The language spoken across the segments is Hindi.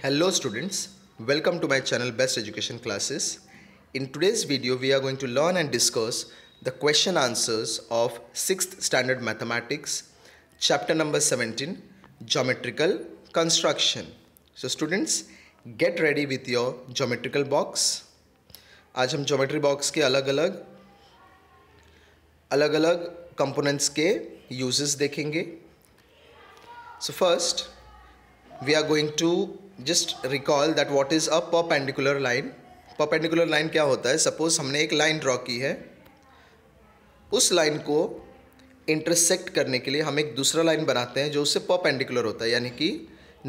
Hello students, welcome to my channel Best Education Classes. In today's video, we are going to learn and discuss the question answers of 6th standard mathematics, chapter number 17, geometrical construction. So students, get ready with your geometrical box. आज हम geometry box के अलग अलग अलग अलग कंपोनेंट्स के यूजेस देखेंगे so first we are going to just recall that what is a perpendicular line perpendicular line क्या होता है सपोज हमने एक लाइन ड्रॉ की है उस लाइन को इंटरसेक्ट करने के लिए हम एक दूसरा लाइन बनाते हैं जो उससे perpendicular होता है यानी कि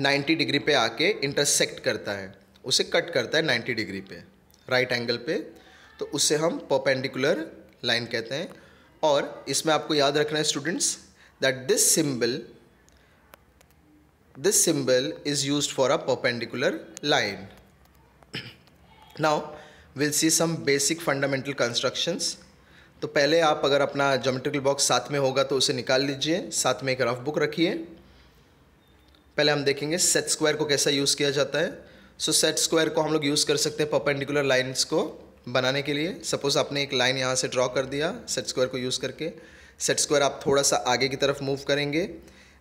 90 डिग्री पे आके इंटरसेक्ट करता है उसे कट करता है 90 डिग्री पे राइट right एंगल पे तो उसे हम परपेंडिकुलर लाइन कहते हैं और इसमें आपको याद रखना है students that this symbol this symbol is used for a perpendicular line. now we'll see some basic fundamental constructions. तो पहले आप अगर अपना जोमेट्रिकल बॉक्स साथ में होगा तो उसे निकाल लीजिए साथ में एक रफ बुक रखिए पहले हम देखेंगे सेट स्क्वायर को कैसा यूज़ किया जाता है सो सेट स्क्वायर को हम लोग यूज़ कर सकते हैं परपेंडिकुलर लाइन्स को बनाने के लिए सपोज़ आपने एक लाइन यहाँ से ड्रॉ कर दिया सेट स्क्वायर को यूज़ करके सेट स्क्वायर आप थोड़ा सा आगे की तरफ मूव करेंगे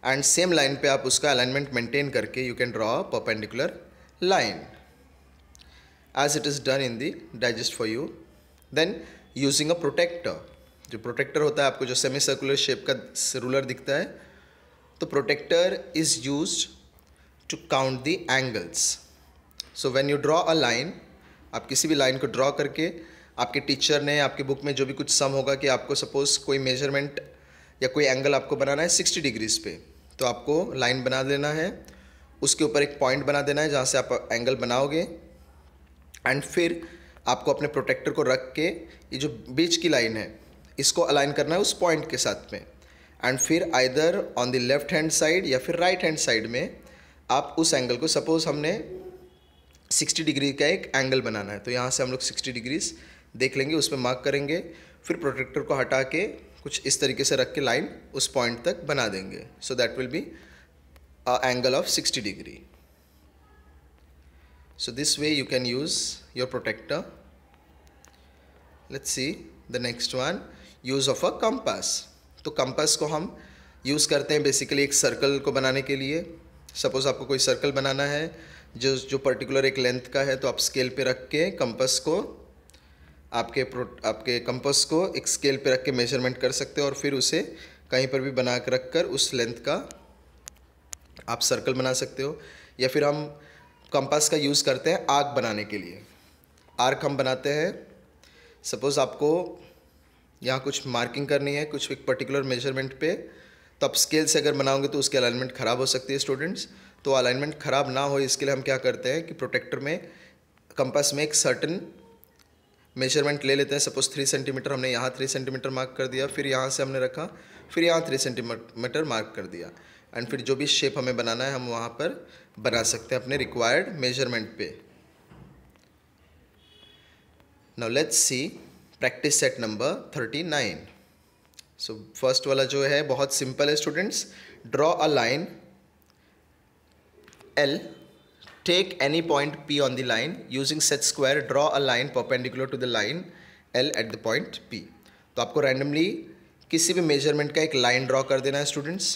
एंड सेम लाइन पे आप उसका अलाइनमेंट मेंटेन करके you can draw a perpendicular line as it is done in the digest for you then using a protractor जो प्रोटेक्टर होता है आपको जो सेमी सर्कुलर शेप का रूलर दिखता है तो protractor is use to count the angles so when you draw a line आप किसी भी लाइन को ड्रॉ करके आपके टीचर ने आपके बुक में जो भी कुछ सम होगा कि आपको सपोज़ कोई मेजरमेंट या कोई एंगल आपको बनाना है सिक्सटी डिग्रीज़ पे तो आपको लाइन बना देना है उसके ऊपर एक पॉइंट बना देना है जहाँ से आप एंगल बनाओगे एंड फिर आपको अपने प्रोटेक्टर को रख के ये जो बीच की लाइन है इसको अलाइन करना है उस पॉइंट के साथ में एंड फिर either on the left hand side या फिर राइट हैंड साइड में आप उस एंगल को सपोज़ हमने 60 डिग्री का एक एंगल बनाना है तो यहाँ से हम लोग 60 डिग्रीज देख लेंगे उस पर मार्क करेंगे फिर प्रोटेक्टर को हटा के कुछ इस तरीके से रख के लाइन उस पॉइंट तक बना देंगे so that will be angle of 60 degree so this way you can use your protractor let's see the next one use of a compass तो कंपास को हम यूज़ करते हैं बेसिकली एक सर्कल को बनाने के लिए सपोज़ आपको कोई सर्कल बनाना है जो जो पर्टिकुलर एक लेंथ का है तो आप स्केल पे रख के कंपास को आपके प्रो आपके कंपस को एक स्केल पे रख के मेजरमेंट कर सकते हो और फिर उसे कहीं पर भी बना कर रख कर उस लेंथ का आप सर्कल बना सकते हो या फिर हम कंपास का यूज़ करते हैं आर्क बनाने के लिए आर्क हम बनाते हैं सपोज़ आपको यहाँ कुछ मार्किंग करनी है कुछ एक पर्टिकुलर मेजरमेंट पे तो आप स्केल से अगर बनाओगे तो उसके अलाइनमेंट ख़राब हो सकती है स्टूडेंट्स तो अलाइनमेंट ख़राब ना हो इसके लिए हम क्या करते हैं कि प्रोटेक्टर में कंपास में एक सर्टन मेजरमेंट ले लेते हैं सपोज़ थ्री सेंटीमीटर हमने यहाँ थ्री सेंटीमीटर मार्क कर दिया फिर यहाँ से हमने रखा फिर यहाँ थ्री सेंटीमीटर मार्क कर दिया एंड फिर जो भी शेप हमें बनाना है हम वहाँ पर बना सकते हैं अपने रिक्वायर्ड मेजरमेंट पे now let's see practice set number thirty nine so first वाला जो है बहुत सिंपल है students draw a line L take any point P on the line using set square draw a line perpendicular to the line L at the point P तो आपको रैंडमली किसी भी मेजरमेंट का एक लाइन ड्रॉ कर देना है स्टूडेंट्स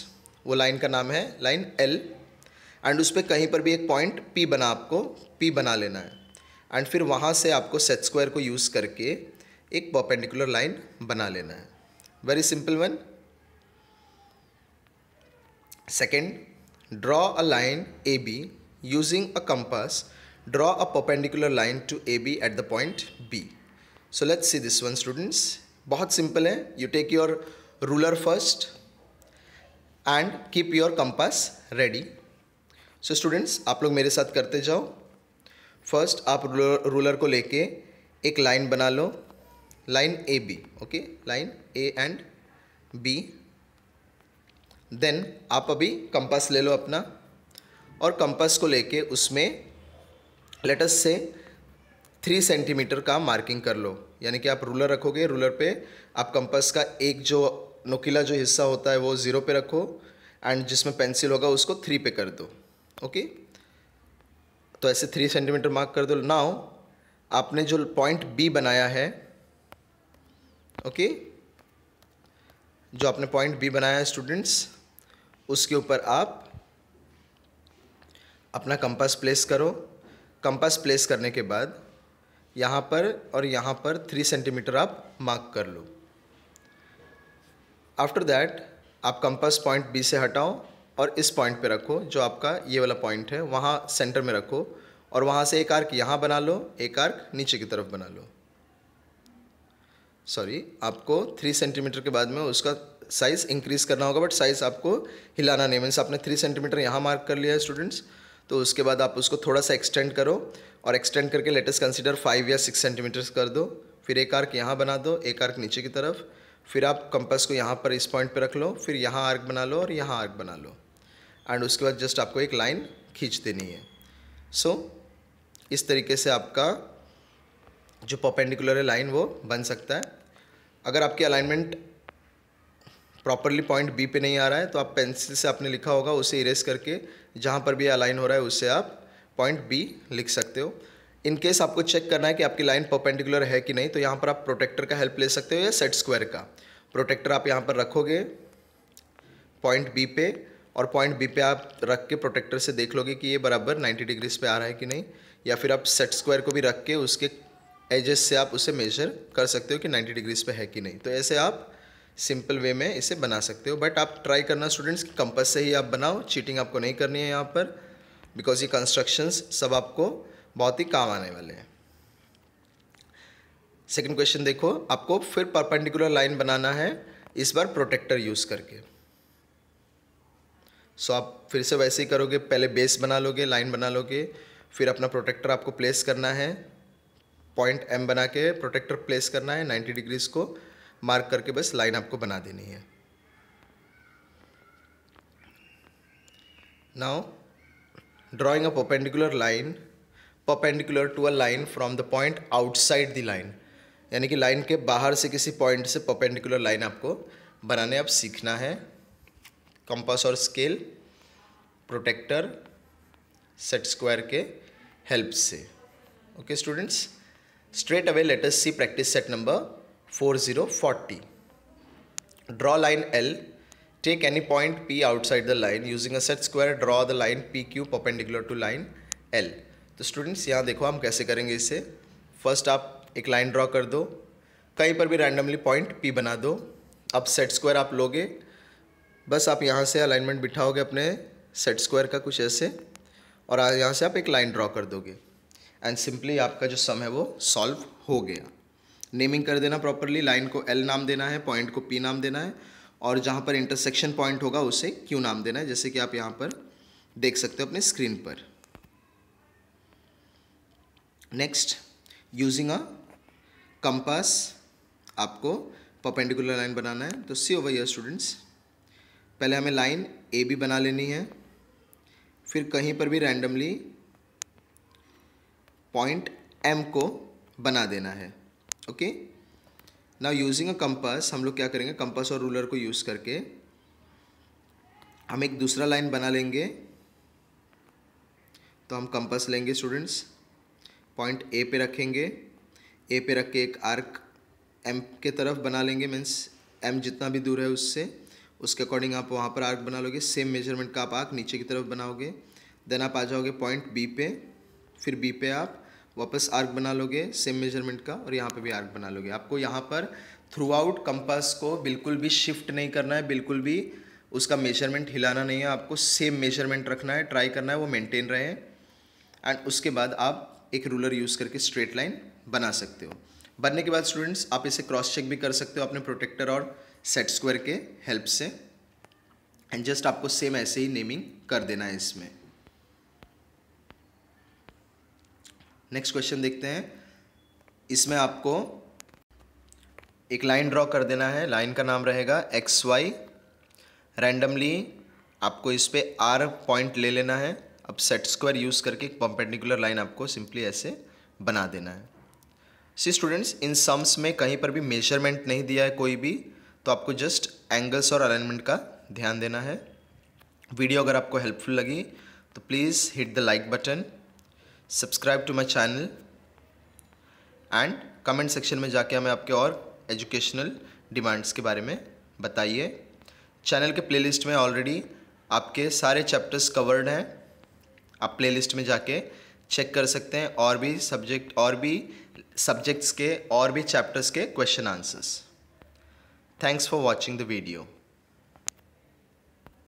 वो लाइन का नाम है लाइन एल एंड उस पर कहीं पर भी एक पॉइंट पी बना आपको पी बना लेना है एंड फिर वहाँ से आपको सेट स्क्वायर को यूज़ करके एक परपेंडिकुलर लाइन बना लेना है very simple one second draw a line A B Using a compass, draw a perpendicular line to AB at the point B. So let's see this one students. बहुत सिंपल है you take your ruler first and keep your compass ready so students आप लोग मेरे साथ करते जाओ फर्स्ट आप रूलर को लेके एक लाइन बना लो line A B okay line A and B then आप अभी कंपास ले लो अपना और कंपस को लेके उसमें लेटस से थ्री सेंटीमीटर का मार्किंग कर लो यानी कि आप रूलर रखोगे रूलर पे आप कंपस का एक जो नोकीला जो हिस्सा होता है वो ज़ीरो पे रखो एंड जिसमें पेंसिल होगा उसको थ्री पे कर दो ओके तो ऐसे थ्री सेंटीमीटर मार्क कर दो नाउ आपने जो पॉइंट बी बनाया है ओके जो आपने पॉइंट बी बनाया है स्टूडेंट्स उसके ऊपर आप अपना कंपास प्लेस करो कंपास प्लेस करने के बाद यहाँ पर और यहाँ पर थ्री सेंटीमीटर आप मार्क कर लो आफ्टर दैट आप कंपास पॉइंट बी से हटाओ और इस पॉइंट पे रखो जो आपका ये वाला पॉइंट है वहाँ सेंटर में रखो और वहाँ से एक आर्क यहाँ बना लो एक आर्क नीचे की तरफ बना लो सॉरी आपको थ्री सेंटीमीटर के बाद में उसका साइज़ इंक्रीज़ करना होगा बट साइज़ आपको हिलाना नहीं मीन्स आपने थ्री सेंटीमीटर यहाँ मार्क कर लिया है स्टूडेंट्स तो उसके बाद आप उसको थोड़ा सा एक्सटेंड करो और एक्सटेंड करके लेटेस्ट कंसिडर फाइव या सिक्स सेंटीमीटर्स कर दो फिर एक आर्क यहाँ बना दो एक आर्क नीचे की तरफ फिर आप कंपस को यहाँ पर इस पॉइंट पर रख लो फिर यहाँ आर्क बना लो और यहाँ आर्क बना लो एंड उसके बाद जस्ट आपको एक लाइन खींच देनी है सो so, इस तरीके से आपका जो पोपेंडिकुलर है लाइन वो बन सकता है अगर आपकी अलाइनमेंट प्रॉपरली पॉइंट बी पे नहीं आ रहा है तो आप पेंसिल से आपने लिखा होगा उसे इरेज करके जहाँ पर भी अलाइन हो रहा है उससे आप पॉइंट बी लिख सकते हो इन केस आपको चेक करना है कि आपकी लाइन परपेंडिकुलर है कि नहीं तो यहाँ पर आप प्रोटेक्टर का हेल्प ले सकते हो या सेट स्क्वायर का प्रोटेक्टर आप यहाँ पर रखोगे पॉइंट बी पे और पॉइंट बी पे आप रख के प्रोटेक्टर से देख लोगे कि ये बराबर 90 डिग्रीज पे आ रहा है कि नहीं या फिर आप सेट स्क्वायर को भी रख के उसके एजेस से आप उसे मेजर कर सकते हो कि 90 डिग्रीज पे है कि नहीं तो ऐसे आप सिंपल वे में इसे बना सकते हो बट आप ट्राई करना स्टूडेंट्स कि कंपस से ही आप बनाओ चीटिंग आपको नहीं करनी है यहाँ पर बिकॉज ये कंस्ट्रक्शंस सब आपको बहुत ही काम आने वाले हैं सेकंड क्वेश्चन देखो आपको फिर परपेंडिकुलर लाइन बनाना है इस बार प्रोटेक्टर यूज़ करके सो so, आप फिर से वैसे ही करोगे पहले बेस बना लोगे लाइन बना लोगे फिर अपना प्रोटेक्टर आपको प्लेस करना है पॉइंट एम बना के प्रोटेक्टर प्लेस करना है 90 डिग्रीज़ को मार्क करके बस लाइन आपको बना देनी है now drawing a perpendicular line perpendicular to a line from the point outside the line यानी कि लाइन के बाहर से किसी पॉइंट से परपेंडिकुलर लाइन आपको बनाने आप सीखना है कंपास और स्केल प्रोटेक्टर सेट स्क्वायर के हेल्प से okay students straight away let's just see practice set number four zero forty draw line L take any point p outside the line using a set square draw the line pq perpendicular to line l तो स्टूडेंट्स यहाँ देखो हम कैसे करेंगे इसे फर्स्ट आप एक लाइन ड्रॉ कर दो कहीं पर भी रैंडमली पॉइंट पी बना दो अब सेट स्क्वायर आप लोगे बस आप यहाँ से अलाइनमेंट बिठाओगे अपने सेट स्क्वायर का कुछ ऐसे और यहाँ से आप एक लाइन ड्रॉ कर दोगे एंड सिंपली आपका जो सम है वो सॉल्व हो गया नेमिंग कर देना प्रॉपरली लाइन को एल नाम देना है पॉइंट को पी नाम देना है और जहाँ पर इंटरसेक्शन पॉइंट होगा उसे क्यू नाम देना है जैसे कि आप यहाँ पर देख सकते हो अपने स्क्रीन पर नेक्स्ट यूजिंग अ कंपास आपको परपेंडिकुलर लाइन बनाना है तो सी ओवर यर स्टूडेंट्स पहले हमें लाइन ए बी बना लेनी है फिर कहीं पर भी रैंडमली पॉइंट एम को बना देना है okay now using a compass हम लोग क्या करेंगे कंपास और रूलर को यूज़ करके हम एक दूसरा लाइन बना लेंगे तो हम कंपास लेंगे स्टूडेंट्स पॉइंट ए पे रखेंगे ए पे रख के एक आर्क एम के तरफ बना लेंगे मीन्स एम जितना भी दूर है उससे उसके अकॉर्डिंग आप वहाँ पर आर्क बना लोगे सेम मेजरमेंट का आप आर्क नीचे की तरफ बनाओगे देन आप आ जाओगे पॉइंट बी पे फिर बी पे आप वापस आर्क बना लोगे सेम मेजरमेंट का और यहाँ पे भी आर्क बना लोगे आपको यहाँ पर थ्रू आउट कंपास को बिल्कुल भी शिफ्ट नहीं करना है बिल्कुल भी उसका मेजरमेंट हिलाना नहीं है आपको सेम मेजरमेंट रखना है ट्राई करना है वो मेंटेन रहे एंड उसके बाद आप एक रूलर यूज़ करके स्ट्रेट लाइन बना सकते हो बनने के बाद स्टूडेंट्स आप इसे क्रॉस चेक भी कर सकते हो अपने प्रोटेक्टर और सेट स्क्वायर के हेल्प से एंड जस्ट आपको सेम ऐसे ही नेमिंग कर देना है इसमें नेक्स्ट क्वेश्चन देखते हैं इसमें आपको एक लाइन ड्रॉ कर देना है लाइन का नाम रहेगा एक्स वाई रैंडमली आपको इस पर आर पॉइंट ले लेना है अब सेट स्क्वायर यूज़ करके एक परपेंडिकुलर लाइन आपको सिंपली ऐसे बना देना है सी स्टूडेंट्स इन सम्स में कहीं पर भी मेजरमेंट नहीं दिया है कोई भी तो आपको जस्ट एंगल्स और अलाइनमेंट का ध्यान देना है वीडियो अगर आपको हेल्पफुल लगी तो please hit the like button subscribe to my channel and comment section में जाके हमें आपके और एजुकेशनल डिमांड्स के बारे में बताइए चैनल के प्लेलिस्ट में ऑलरेडी आपके सारे चैप्टर्स कवर्ड हैं आप प्लेलिस्ट में जाके चेक कर सकते हैं और भी सब्जेक्ट और भी सब्जेक्ट्स के और भी चैप्टर्स के question answers thanks for watching the video